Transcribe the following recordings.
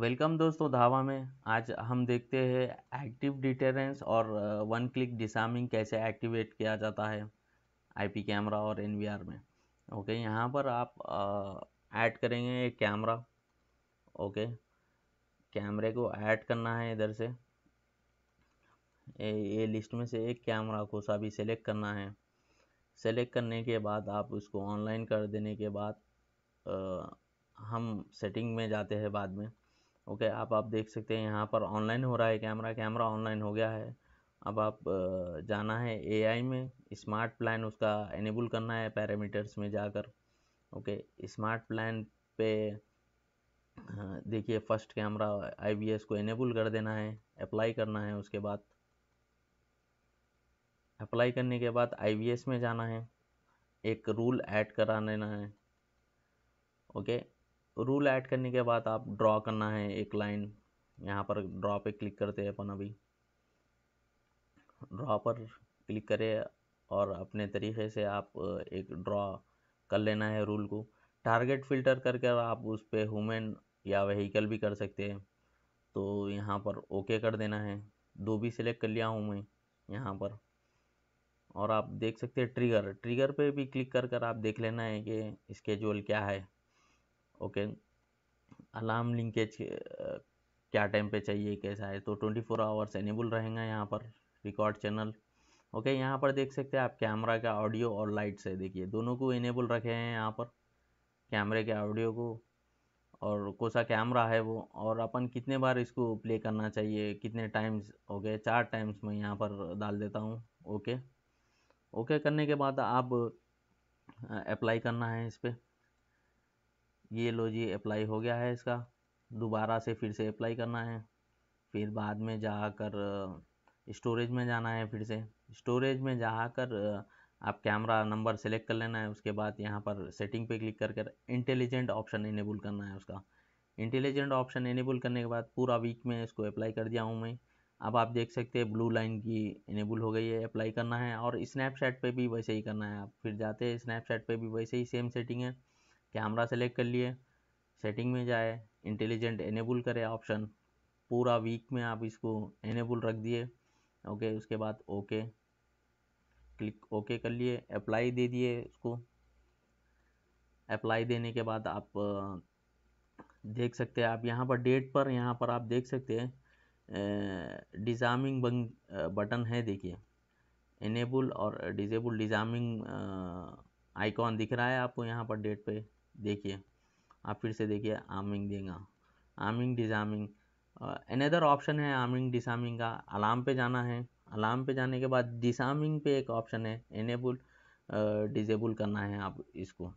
welcome दोस्तों धावा में आज हम देखते हैं एक्टिव डिटेरेंस और वन क्लिक डिसार्मिंग कैसे एक्टिवेट किया जाता है आईपी कैमरा और एनवीआर में ओके यहाँ पर आप ऐड करेंगे एक कैमरा ओके कैमरे को ऐड करना है इधर से ये लिस्ट में से एक कैमरा को सा भी सेलेक्ट करना है सेलेक्ट करने के बाद आप उसको ऑनलाइन कर देने के बाद आ, हम सेटिंग में जाते हैं बाद में ओके आप आप देख सकते हैं यहाँ पर ऑनलाइन हो रहा है कैमरा कैमरा ऑनलाइन हो गया है अब आप जाना है एआई में स्मार्ट प्लान उसका एनेबल करना है पैरामीटर्स में जाकर ओके स्मार्ट प्लान पे देखिए फर्स्ट कैमरा आईबीएस को एनेबल कर देना है अप्लाई करना है उसके बाद अप्लाई करने के बाद आईबीएस में जाना है एक रूल ऐड करा लेना है ओके रूल ऐड करने के बाद आप ड्रॉ करना है एक लाइन यहाँ पर ड्रॉ पे क्लिक करते हैं अपन अभी ड्रॉ पर क्लिक करें और अपने तरीके से आप एक ड्रॉ कर लेना है रूल को टारगेट फिल्टर करके आप उस पर हुमेन या वहीकल भी कर सकते हैं तो यहाँ पर ओके कर देना है दो भी सिलेक्ट कर लिया हूँ मैं यहाँ पर और आप देख सकते हैं ट्रिगर ट्रिगर पे भी क्लिक कर कर आप देख लेना है कि इसके जोल क्या है ओके अलार्म लिंकेज क्या टाइम पे चाहिए कैसा है तो 24 फोर आवर्स एनेबल रहेगा यहाँ पर रिकॉर्ड चैनल ओके यहाँ पर देख सकते हैं आप कैमरा का ऑडियो और लाइट्स है देखिए दोनों को इनेबल रखे हैं यहाँ पर कैमरे के ऑडियो को और कौन सा कैमरा है वो और अपन कितने बार इसको प्ले करना चाहिए कितने टाइम्स ओके चार टाइम्स मैं यहाँ पर डाल देता हूँ ओके ओके करने के बाद आप अप्लाई करना है इस पर ये लो जी अप्लाई हो गया है इसका दोबारा से फिर से अप्लाई करना है फिर बाद में जाकर स्टोरेज में जाना है फिर से स्टोरेज में जाकर आप कैमरा नंबर सेलेक्ट कर लेना है उसके बाद यहाँ पर सेटिंग पे क्लिक कर कर इंटेलिजेंट ऑप्शन इनेबल करना है उसका इंटेलिजेंट ऑप्शन इनेबल करने के बाद पूरा वीक में इसको अप्लाई कर दिया हूँ मैं अब आप देख सकते हैं ब्लू लाइन की इनेबल हो गई है अप्लाई करना है और स्नैपचैट पे भी वैसे ही करना है आप फिर जाते हैं स्नैपचैट पे भी वैसे ही सेम सेटिंग है कैमरा सेलेक्ट कर लिए सेटिंग में जाए इंटेलिजेंट एनेबल करें ऑप्शन पूरा वीक में आप इसको इनेबल रख दिए ओके उसके बाद ओके क्लिक ओके कर लिए अप्लाई दे दिए इसको अप्लाई देने के बाद आप देख सकते हैं आप यहाँ पर डेट पर यहाँ पर आप देख सकते हैं डिजामिंग बटन है देखिए इनेबल और डिजेबल डिजामिंग आइकॉन दिख रहा है आपको यहाँ पर डेट पे देखिए आप फिर से देखिए आर्मिंग देगा आर्मिंग डिजार्मिंग अनदर ऑप्शन है आर्मिंग डिसार्मिंग का अलार्म पे जाना है अलार्म पे जाने के बाद डिसार्मिंग पे एक ऑप्शन है एनेबल डिजेबल करना है आप इसको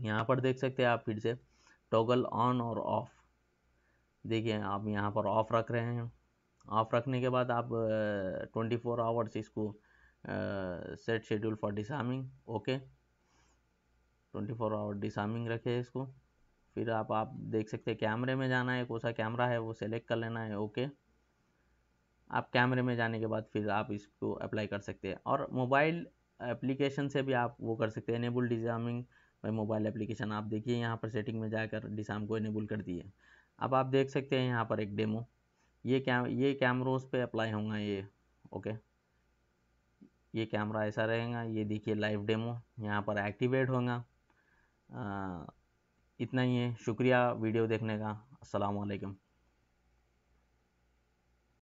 यहाँ पर देख सकते हैं आप फिर से टॉगल ऑन और ऑफ देखिए आप यहाँ पर ऑफ रख रहे हैं ऑफ रखने के बाद आप ट्वेंटी फोर आवर्स इसको set schedule for disarming okay twenty four hour disarming रखे इसको फिर आप आप देख सकते हैं कैमरे में जाना है कौन सा कैमरा है वो सेलेक्ट कर लेना है ओके आप कैमरे में जाने के बाद फिर आप इसको अप्लाई कर सकते हैं और मोबाइल एप्लीकेशन से भी आप वो कर सकते हैं enable disarming by mobile application आप देखिए यहाँ पर सेटिंग में जाकर डिसाम को एनेबल कर दिए अब आप देख सकते हैं यहाँ पर एक डेमो ये कैम ये कैमरोज पे अप्लाई होगा ये ओके ये कैमरा ऐसा रहेगा ये देखिए लाइव डेमो यहाँ पर एक्टिवेट होगा इतना ही है शुक्रिया वीडियो देखने का असलकम